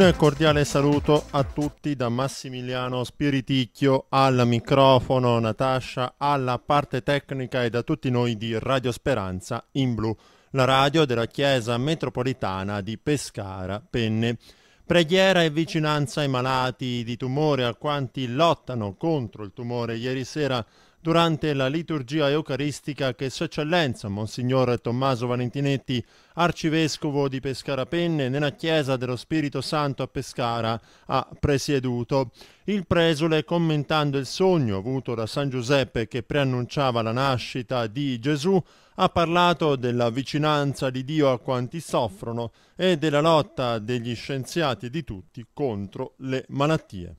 Un cordiale saluto a tutti da Massimiliano Spiriticchio al microfono, Natascia alla parte tecnica e da tutti noi di Radio Speranza in blu, la radio della Chiesa metropolitana di Pescara, Penne. Preghiera e vicinanza ai malati di tumore, a quanti lottano contro il tumore. Ieri sera durante la liturgia eucaristica che Sua Eccellenza Monsignor Tommaso Valentinetti, arcivescovo di Pescara Penne nella Chiesa dello Spirito Santo a Pescara, ha presieduto. Il presule, commentando il sogno avuto da San Giuseppe che preannunciava la nascita di Gesù, ha parlato della vicinanza di Dio a quanti soffrono e della lotta degli scienziati di tutti contro le malattie.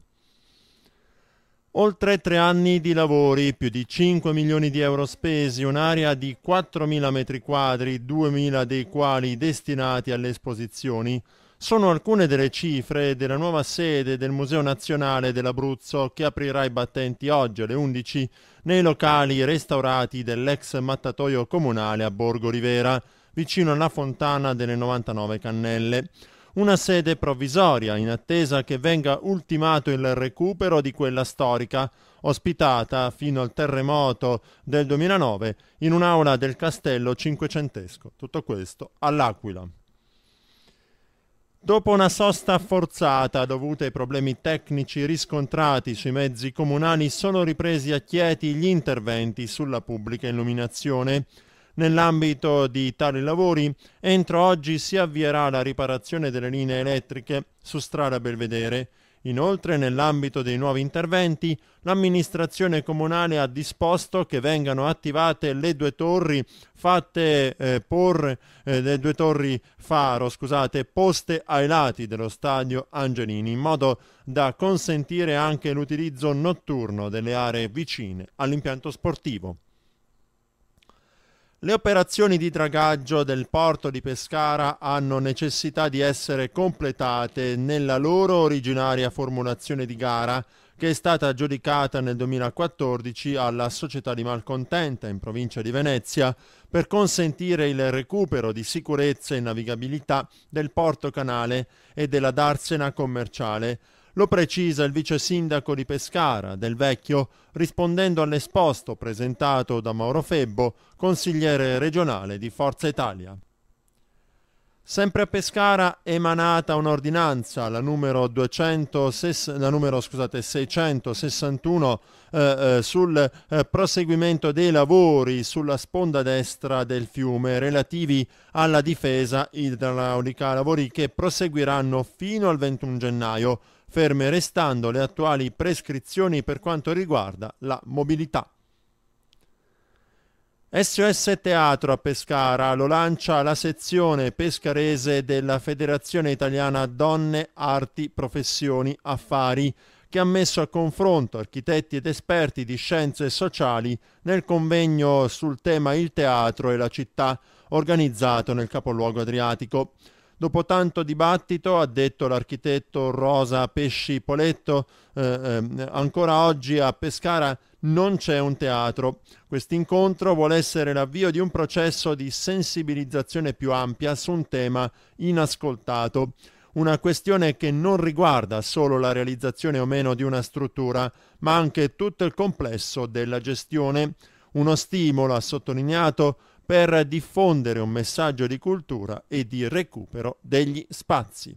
Oltre tre anni di lavori, più di 5 milioni di euro spesi, un'area di 4.000 metri quadri, 2.000 dei quali destinati alle esposizioni, sono alcune delle cifre della nuova sede del Museo Nazionale dell'Abruzzo che aprirà i battenti oggi alle 11 nei locali restaurati dell'ex mattatoio comunale a Borgo Rivera, vicino alla fontana delle 99 cannelle una sede provvisoria in attesa che venga ultimato il recupero di quella storica, ospitata fino al terremoto del 2009 in un'aula del castello cinquecentesco. Tutto questo all'Aquila. Dopo una sosta forzata dovuta ai problemi tecnici riscontrati sui mezzi comunali, sono ripresi a Chieti gli interventi sulla pubblica illuminazione. Nell'ambito di tali lavori, entro oggi si avvierà la riparazione delle linee elettriche su strada Belvedere. Inoltre, nell'ambito dei nuovi interventi, l'amministrazione comunale ha disposto che vengano attivate le due torri fatte eh, por, eh, le due torri faro, scusate, poste ai lati dello stadio Angelini, in modo da consentire anche l'utilizzo notturno delle aree vicine all'impianto sportivo. Le operazioni di dragaggio del porto di Pescara hanno necessità di essere completate nella loro originaria formulazione di gara, che è stata aggiudicata nel 2014 alla Società di Malcontenta in provincia di Venezia per consentire il recupero di sicurezza e navigabilità del porto canale e della darsena commerciale lo precisa il vice sindaco di Pescara, Del Vecchio, rispondendo all'esposto presentato da Mauro Febbo, consigliere regionale di Forza Italia. Sempre a Pescara è emanata un'ordinanza, la numero, 200, la numero scusate, 661, eh, eh, sul eh, proseguimento dei lavori sulla sponda destra del fiume relativi alla difesa idraulica, lavori che proseguiranno fino al 21 gennaio, ferme restando le attuali prescrizioni per quanto riguarda la mobilità. SOS Teatro a Pescara lo lancia la sezione pescarese della Federazione Italiana Donne, Arti, Professioni, Affari, che ha messo a confronto architetti ed esperti di scienze sociali nel convegno sul tema Il teatro e la città, organizzato nel capoluogo adriatico. Dopo tanto dibattito, ha detto l'architetto Rosa Pesci Poletto, eh, eh, ancora oggi a Pescara non c'è un teatro. Quest'incontro vuole essere l'avvio di un processo di sensibilizzazione più ampia su un tema inascoltato una questione che non riguarda solo la realizzazione o meno di una struttura, ma anche tutto il complesso della gestione. Uno stimolo, ha sottolineato, per diffondere un messaggio di cultura e di recupero degli spazi.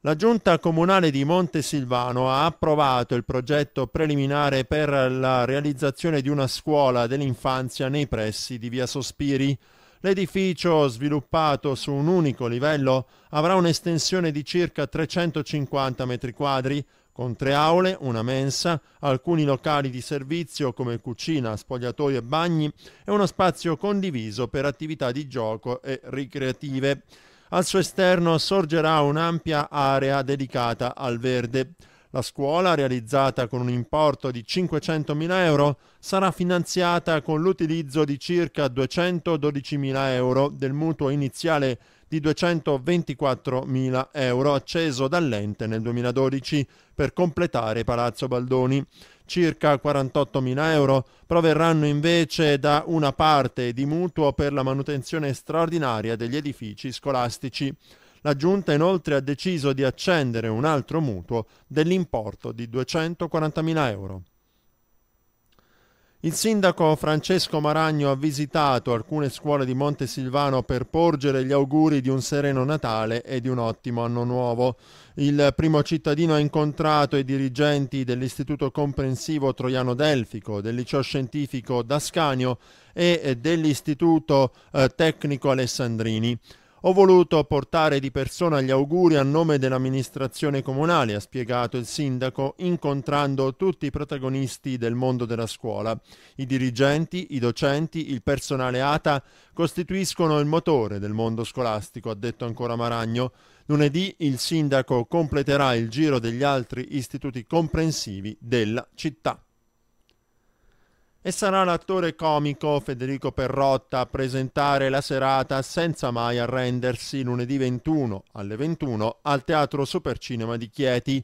La giunta comunale di Montesilvano ha approvato il progetto preliminare per la realizzazione di una scuola dell'infanzia nei pressi di Via Sospiri. L'edificio, sviluppato su un unico livello, avrà un'estensione di circa 350 metri quadri, con tre aule, una mensa, alcuni locali di servizio come cucina, spogliatoi e bagni e uno spazio condiviso per attività di gioco e ricreative. Al suo esterno sorgerà un'ampia area dedicata al verde. La scuola, realizzata con un importo di 500.000 euro, sarà finanziata con l'utilizzo di circa 212.000 euro del mutuo iniziale di 224.000 euro acceso dall'ente nel 2012 per completare Palazzo Baldoni. Circa 48.000 euro proverranno invece da una parte di mutuo per la manutenzione straordinaria degli edifici scolastici. La Giunta inoltre ha deciso di accendere un altro mutuo dell'importo di 240.000 euro. Il sindaco Francesco Maragno ha visitato alcune scuole di Montesilvano per porgere gli auguri di un sereno Natale e di un ottimo anno nuovo. Il primo cittadino ha incontrato i dirigenti dell'Istituto Comprensivo Troiano Delfico, del Liceo Scientifico Dascanio e dell'Istituto eh, Tecnico Alessandrini. Ho voluto portare di persona gli auguri a nome dell'amministrazione comunale, ha spiegato il sindaco, incontrando tutti i protagonisti del mondo della scuola. I dirigenti, i docenti, il personale ATA costituiscono il motore del mondo scolastico, ha detto ancora Maragno. Lunedì il sindaco completerà il giro degli altri istituti comprensivi della città e sarà l'attore comico Federico Perrotta a presentare la serata senza mai arrendersi lunedì 21 alle 21 al Teatro Supercinema di Chieti.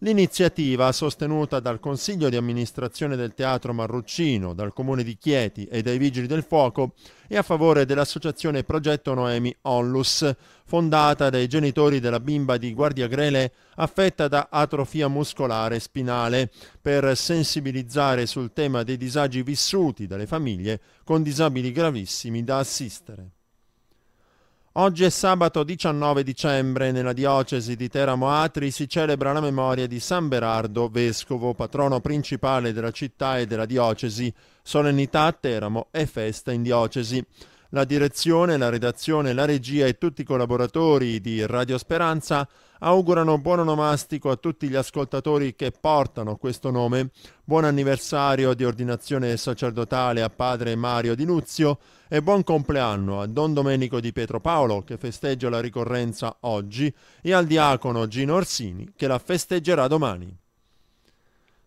L'iniziativa, sostenuta dal Consiglio di amministrazione del Teatro Marruccino, dal Comune di Chieti e dai Vigili del Fuoco, è a favore dell'associazione Progetto Noemi Onlus, fondata dai genitori della bimba di Guardia Grele affetta da atrofia muscolare spinale, per sensibilizzare sul tema dei disagi vissuti dalle famiglie con disabili gravissimi da assistere. Oggi è sabato 19 dicembre, nella diocesi di Teramo Atri si celebra la memoria di San Berardo, vescovo, patrono principale della città e della diocesi, solennità a Teramo e festa in diocesi. La direzione, la redazione, la regia e tutti i collaboratori di Radio Speranza augurano buon onomastico a tutti gli ascoltatori che portano questo nome, buon anniversario di ordinazione sacerdotale a padre Mario Di Nuzio e buon compleanno a Don Domenico di Pietropaolo che festeggia la ricorrenza oggi e al diacono Gino Orsini che la festeggerà domani.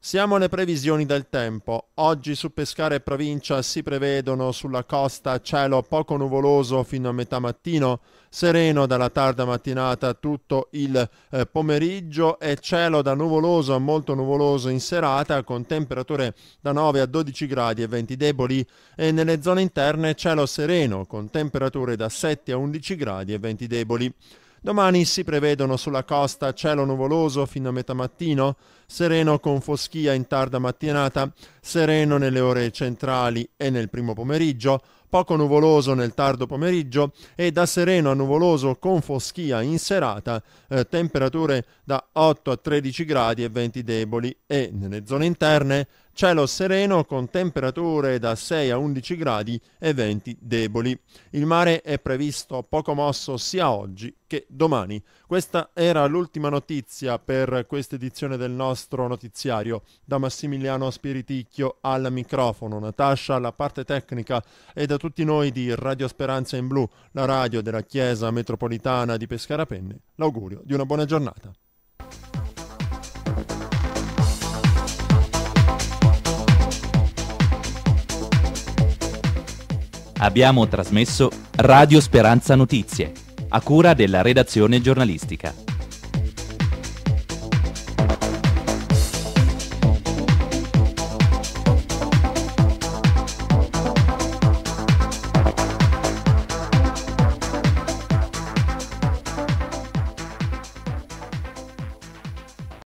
Siamo alle previsioni del tempo. Oggi su Pescara e provincia si prevedono sulla costa cielo poco nuvoloso fino a metà mattino, sereno dalla tarda mattinata tutto il eh, pomeriggio e cielo da nuvoloso a molto nuvoloso in serata con temperature da 9 a 12 gradi e venti deboli e nelle zone interne cielo sereno con temperature da 7 a 11 gradi e venti deboli. Domani si prevedono sulla costa cielo nuvoloso fino a metà mattino, sereno con foschia in tarda mattinata, sereno nelle ore centrali e nel primo pomeriggio, poco nuvoloso nel tardo pomeriggio e da sereno a nuvoloso con foschia in serata, eh, temperature da 8 a 13 gradi e venti deboli e nelle zone interne cielo sereno con temperature da 6 a 11 gradi e venti deboli. Il mare è previsto poco mosso sia oggi che domani. Questa era l'ultima notizia per questa edizione del nostro notiziario. Da Massimiliano Spiriticchio al microfono, Natascia alla parte tecnica e da tutti noi di Radio Speranza in Blu, la radio della Chiesa Metropolitana di Pescara Penne, l'augurio di una buona giornata. Abbiamo trasmesso Radio Speranza Notizie, a cura della redazione giornalistica.